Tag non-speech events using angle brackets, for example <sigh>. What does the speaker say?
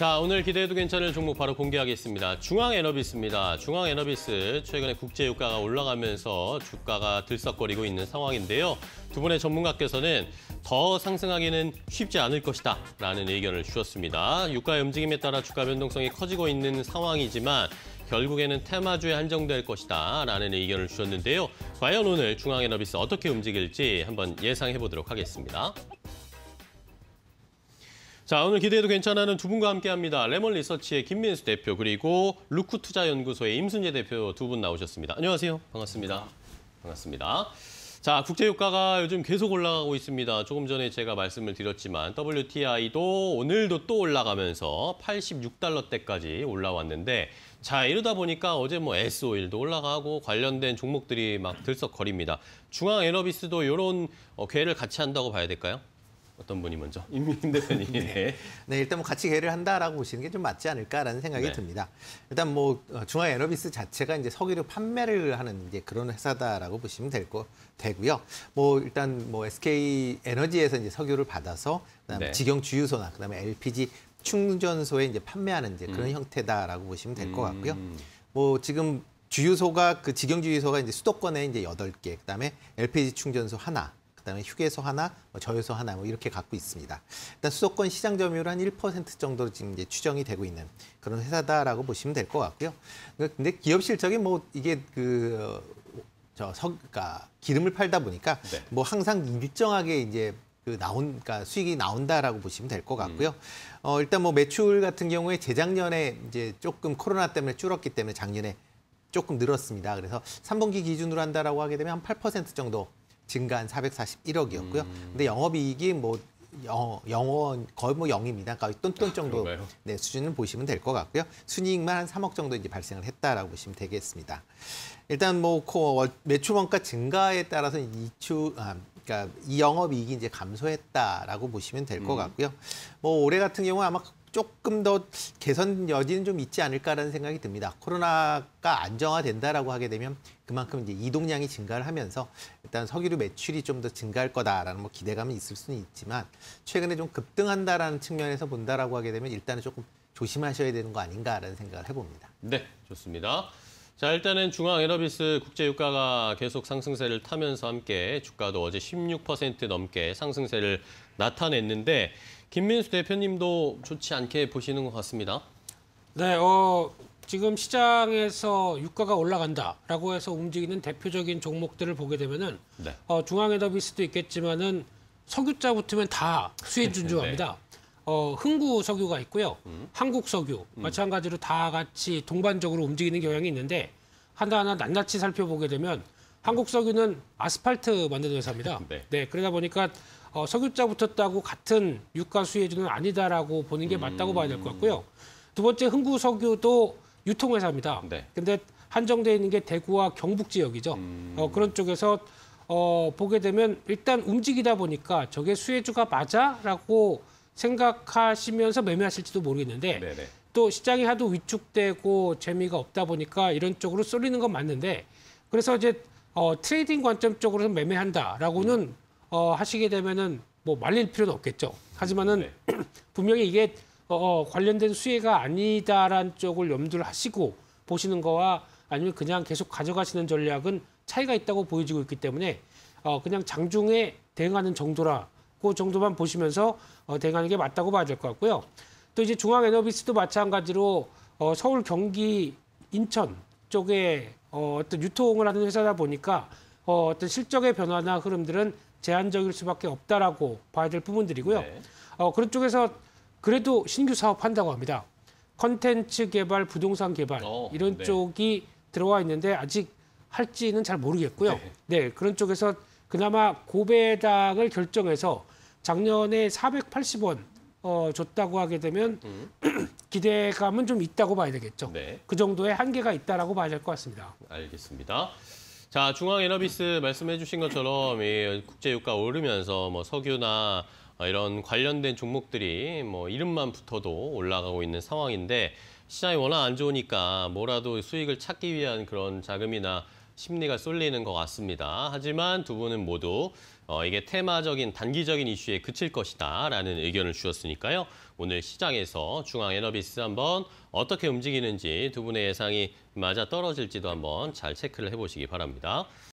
자, 오늘 기대해도 괜찮을 종목 바로 공개하겠습니다. 중앙에너비스입니다. 중앙에너비스 최근에 국제 유가가 올라가면서 주가가 들썩거리고 있는 상황인데요. 두 분의 전문가께서는 더 상승하기는 쉽지 않을 것이다 라는 의견을 주셨습니다. 유가의 움직임에 따라 주가 변동성이 커지고 있는 상황이지만 결국에는 테마주에 한정될 것이다 라는 의견을 주셨는데요. 과연 오늘 중앙에너비스 어떻게 움직일지 한번 예상해 보도록 하겠습니다. 자, 오늘 기대해도 괜찮은두 분과 함께합니다. 레몬 리서치의 김민수 대표 그리고 루크 투자 연구소의 임순재 대표 두 분 나오셨습니다. 안녕하세요. 반갑습니다. 반갑습니다. 자, 국제 유가가 요즘 계속 올라가고 있습니다. 조금 전에 제가 말씀을 드렸지만 WTI도 오늘도 또 올라가면서 86달러대까지 올라왔는데 자, 이러다 보니까 어제 뭐 S 오일도 올라가고 관련된 종목들이 막 들썩거립니다. 중앙 에너비스도 이런 어, 괴를 같이 한다고 봐야 될까요? 어떤 분이 먼저 임민 <laughs> 대표님. <laughs> 네. 네, 일단 뭐 같이 계를 한다라고 보시는 게 좀 맞지 않을까라는 생각이 네. 듭니다. 일단 뭐중앙 어, 에너비스 자체가 이제 석유를 판매를 하는 이제 그런 회사다라고 보시면 될 거 되고요. 뭐 일단 뭐 SK 에너지에서 이제 석유를 받아서 그다음에 네. 직영 주유소나 그다음에 LPG 충전소에 이제 판매하는 이제 그런 음. 형태다라고 보시면 될 것 같고요. 음. 뭐 지금 주유소가 그 직영 주유소가 이제 수도권에 이제 여덟 개 그다음에 LPG 충전소 하나 그다음에 휴게소 하나, 뭐 저유소 하나 뭐 이렇게 갖고 있습니다. 일단 수도권 시장 점유율 한 1% 정도 지금 이제 추정이 되고 있는 그런 회사다라고 보시면 될 것 같고요. 근데 기업 실적이 뭐 이게 그저 어, 석, 그니까 기름을 팔다 보니까 네. 뭐 항상 일정하게 이제 그 나온 그니까 수익이 나온다라고 보시면 될 것 같고요. 음. 어 일단 뭐 매출 같은 경우에 재작년에 이제 조금 코로나 때문에 줄었기 때문에 작년에 조금 늘었습니다. 그래서 3분기 기준으로 한다라고 하게 되면 한 8% 정도 증가한 441억이었고요. 음. 근데 영업이익이 뭐 영, 영원 거의 뭐 영입니다. 거의 니까 그러니까 똔똔 아, 정도 아, 네, 수준을 보시면 될 것 같고요. 순이익만 한 3억 정도 이제 발생을 했다라고 보시면 되겠습니다. 일단 뭐 코, 매출 원가 증가에 따라서 이추 아, 그니까이 영업 이익이 이제 감소했다라고 보시면 될것 음. 같고요. 뭐 올해 같은 경우 아마 조금 더 개선 여지는 좀 있지 않을까라는 생각이 듭니다. 코로나가 안정화된다라고 하게 되면 그만큼 이제 이동량이 증가를 하면서 일단 석유류 매출이 좀 더 증가할 거다라는 뭐 기대감은 있을 수는 있지만 최근에 좀 급등한다라는 측면에서 본다라고 하게 되면 일단은 조금 조심하셔야 되는 거 아닌가라는 생각을 해봅니다. 네, 좋습니다. 자, 일단은 중앙에너비스 국제유가가 계속 상승세를 타면서 함께 주가도 어제 16% 넘게 상승세를 나타냈는데 김민수 대표님도 좋지 않게 보시는 것 같습니다. 네, 어, 지금 시장에서 유가가 올라간다라고 해서 움직이는 대표적인 종목들을 보게 되면은 네. 어, 중앙에너비스도 있겠지만은 석유자 붙으면 다 수혜 준주합니다. <laughs> 네. 어, 흥구 석유가 있고요. 음. 한국 석유 음. 마찬가지로 다 같이 동반적으로 움직이는 경향이 있는데 하나하나 낱낱이 살펴보게 되면 한국 석유는 아스팔트 만드는 회사입니다. <laughs> 네. 네 그러다 보니까 어, 석유자 붙었다고 같은 유가 수혜주는 아니다라고 보는 게 맞다고 봐야 될 것 같고요. 음. 두 번째 흥구 석유도 유통회사입니다. 네. 근데 한정되어 있는 게 대구와 경북 지역이죠. 음... 어, 그런 쪽에서 어, 보게 되면 일단 움직이다 보니까 저게 수혜주가 맞아라고 생각하시면서 매매하실지도 모르겠는데 네네. 또 시장이 하도 위축되고 재미가 없다 보니까 이런 쪽으로 쏠리는 건 맞는데 그래서 이제 어, 트레이딩 관점 쪽으로서 매매한다라고는 음. 어, 하시게 되면은 뭐 말릴 필요는 없겠죠. 하지만은 네. <clears throat> 분명히 이게 어, 어 관련된 수혜가 아니다라는 쪽을 염두를 하시고 보시는 거와 아니면 그냥 계속 가져가시는 전략은 차이가 있다고 보여지고 있기 때문에 어, 그냥 장중에 대응하는 정도라 그 정도만 보시면서 어, 대응하는 게 맞다고 봐야 될 것 같고요. 또 이제 중앙에너비스도 마찬가지로 어, 서울, 경기, 인천 쪽에 어, 어떤 유통을 하는 회사다 보니까 어, 어떤 실적의 변화나 흐름들은 제한적일 수밖에 없다라고 봐야 될 부분들이고요. 네. 어, 그런 쪽에서 그래도 신규 사업한다고 합니다. 컨텐츠 개발, 부동산 개발 어, 이런 네. 쪽이 들어와 있는데 아직 할지는 잘 모르겠고요. 네. 네, 그런 쪽에서 그나마 고배당을 결정해서 작년에 480원 어, 줬다고 하게 되면 음. <clears throat> 기대감은 좀 있다고 봐야 되겠죠. 네. 그 정도의 한계가 있다라고 봐야 될 것 같습니다. 알겠습니다. 자, 중앙에너비스 말씀해 주신 것처럼 이 국제유가 오르면서 뭐 석유나 이런 관련된 종목들이 뭐 이름만 붙어도 올라가고 있는 상황인데 시장이 워낙 안 좋으니까 뭐라도 수익을 찾기 위한 그런 자금이나 심리가 쏠리는 것 같습니다. 하지만 두 분은 모두 어, 이게 테마적인 단기적인 이슈에 그칠 것이다 라는 의견을 주셨으니까요. 오늘 시장에서 중앙에너비스 한번 어떻게 움직이는지 두 분의 예상이 맞아 떨어질지도 한번 잘 체크를 해보시기 바랍니다.